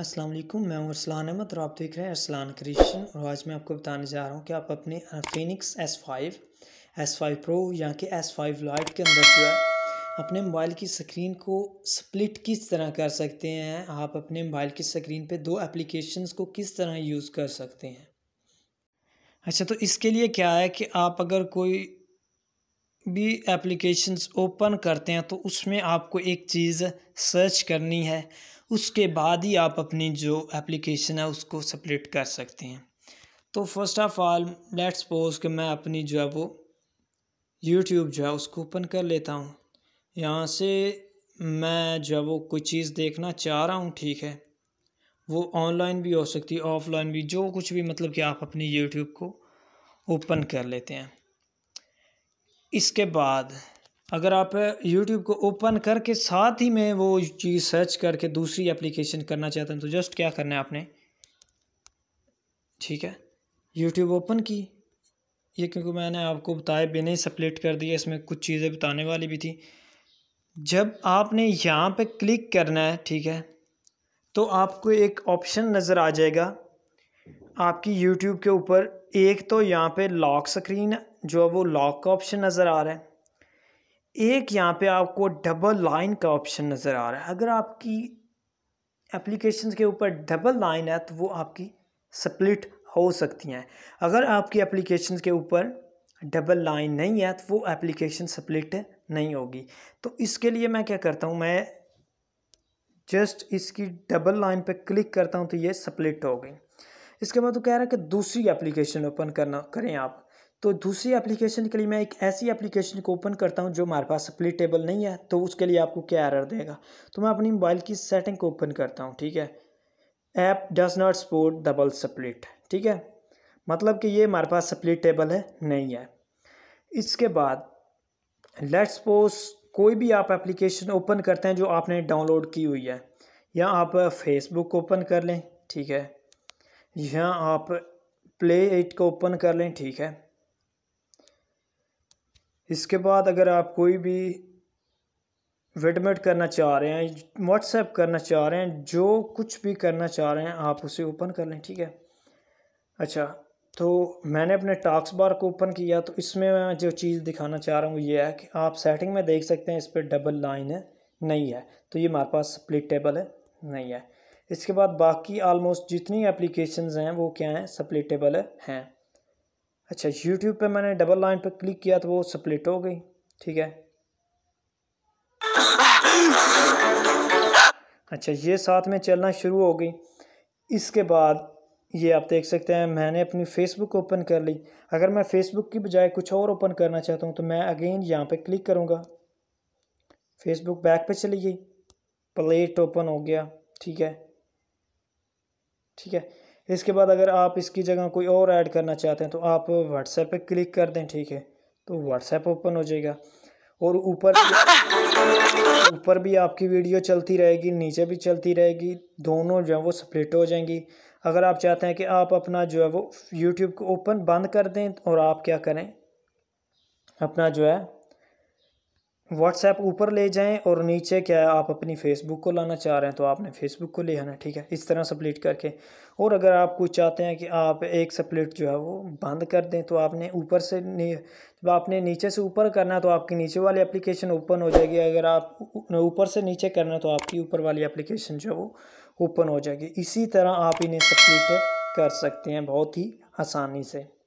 अस्सलाम वालेकुम मैं हूं अरसलान अहमद और आप देख रहे हैं अरसलान क्रिएशन और आज मैं आपको बताने जा रहा हूँ कि आप अपने Phoenix S five S five pro या कि एस फाइव लाइट के अंदर जो है अपने मोबाइल की स्क्रीन को स्प्लिट किस तरह कर सकते हैं आप अपने मोबाइल की स्क्रीन पे दो एप्लीकेशंस को किस तरह यूज़ कर सकते हैं अच्छा तो इसके लिए क्या है कि आप अगर कोई भी एप्लीकेशंस ओपन करते हैं तो उसमें आपको एक चीज़ सर्च करनी है उसके बाद ही आप अपनी जो एप्लीकेशन है उसको सप्लिट कर सकते हैं तो first of all let's suppose कि मैं अपनी जो है वो यूट्यूब जो है उसको ओपन कर लेता हूँ यहाँ से मैं जो है वो कोई चीज़ देखना चाह रहा हूँ ठीक है वो ऑनलाइन भी हो सकती है ऑफलाइन भी जो कुछ भी मतलब कि आप अपनी यूट्यूब को ओपन कर लेते हैं इसके बाद अगर आप YouTube को ओपन करके साथ ही में वो चीज़ सर्च करके दूसरी एप्लीकेशन करना चाहते हैं तो जस्ट क्या करना है आपने ठीक है YouTube ओपन की ये क्योंकि मैंने आपको बताया बिना ही सप्लेट कर दिया इसमें कुछ चीज़ें बताने वाली भी थी जब आपने यहाँ पे क्लिक करना है ठीक है तो आपको एक ऑप्शन नज़र आ जाएगा आपकी YouTube के ऊपर एक तो यहाँ पे लॉक स्क्रीन जो है वो लॉक का ऑप्शन नज़र आ रहा है एक यहाँ पे आपको डबल लाइन का ऑप्शन नज़र आ रहा है अगर आपकी एप्लीकेशन के ऊपर डबल लाइन है तो वो आपकी स्प्लिट हो सकती हैं अगर आपकी एप्लीकेशन के ऊपर डबल लाइन नहीं है तो वो एप्लीकेशन स्प्लिट नहीं होगी तो इसके लिए मैं क्या करता हूँ मैं जस्ट इसकी डबल लाइन पे क्लिक करता हूँ तो ये स्प्लिट हो गई इसके बाद वो कह रहा है कि दूसरी एप्लीकेशन ओपन करना करें आप तो दूसरी एप्लीकेशन के लिए मैं एक ऐसी एप्लीकेशन को ओपन करता हूँ जो हमारे पास स्प्लिट टेबल नहीं है तो उसके लिए आपको क्या एरर देगा तो मैं अपनी मोबाइल की सेटिंग को ओपन करता हूँ ठीक है app does not support double split ठीक है मतलब कि ये हमारे पास स्प्लिट टेबल है नहीं है इसके बाद लेट्स सपोज कोई भी आप एप्लीकेशन ओपन करते हैं जो आपने डाउनलोड की हुई है या आप फेसबुक ओपन कर लें ठीक है या आप प्ले एट को ओपन कर लें ठीक है इसके बाद अगर आप कोई भी वेडमेट करना चाह रहे हैं व्हाट्सएप करना चाह रहे हैं जो कुछ भी करना चाह रहे हैं आप उसे ओपन कर लें ठीक है अच्छा तो मैंने अपने टास्क बार को ओपन किया तो इसमें मैं जो चीज़ दिखाना चाह रहा हूँ ये है कि आप सेटिंग में देख सकते हैं इस पर डबल लाइन है नहीं है तो ये हमारे पास स्प्लिट टेबल है नहीं है इसके बाद बाकी आलमोस्ट जितनी एप्लीकेशंस हैं वो क्या हैं स्प्लिट टेबल है, हैं अच्छा यूट्यूब पे मैंने डबल लाइन पे क्लिक किया तो वो स्प्लिट हो गई ठीक है अच्छा ये साथ में चलना शुरू हो गई इसके बाद ये आप देख सकते हैं मैंने अपनी फेसबुक ओपन कर ली अगर मैं फेसबुक की बजाय कुछ और ओपन करना चाहता हूँ तो मैं अगेन यहाँ पे क्लिक करूँगा फेसबुक बैक पे चली गई प्लेट ओपन हो गया ठीक है ठीक है इसके बाद अगर आप इसकी जगह कोई और ऐड करना चाहते हैं तो आप व्हाट्सएप पे क्लिक कर दें ठीक है तो व्हाट्सएप ओपन हो जाएगा और ऊपर ऊपर भी आपकी वीडियो चलती रहेगी नीचे भी चलती रहेगी दोनों जो है वो स्प्लिट हो जाएंगी अगर आप चाहते हैं कि आप अपना जो है वो यूट्यूब को ओपन बंद कर दें और आप क्या करें अपना जो है व्हाट्सएप ऊपर ले जाएं और नीचे क्या है आप अपनी फेसबुक को लाना चाह रहे हैं तो आपने फेसबुक को ले आना ठीक है इस तरह सप्लिट करके और अगर आप कुछ चाहते हैं कि आप एक सप्लिट जो है वो बंद कर दें तो आपने ऊपर से जब आपने नीचे से ऊपर करना है तो आपकी नीचे वाली एप्लीकेशन ओपन हो जाएगी अगर आप ऊपर से नीचे करना है तो आपकी ऊपर वाली एप्लीकेशन जो है वो ओपन हो जाएगी इसी तरह आप इन्हें सप्लिट कर सकते हैं बहुत ही आसानी से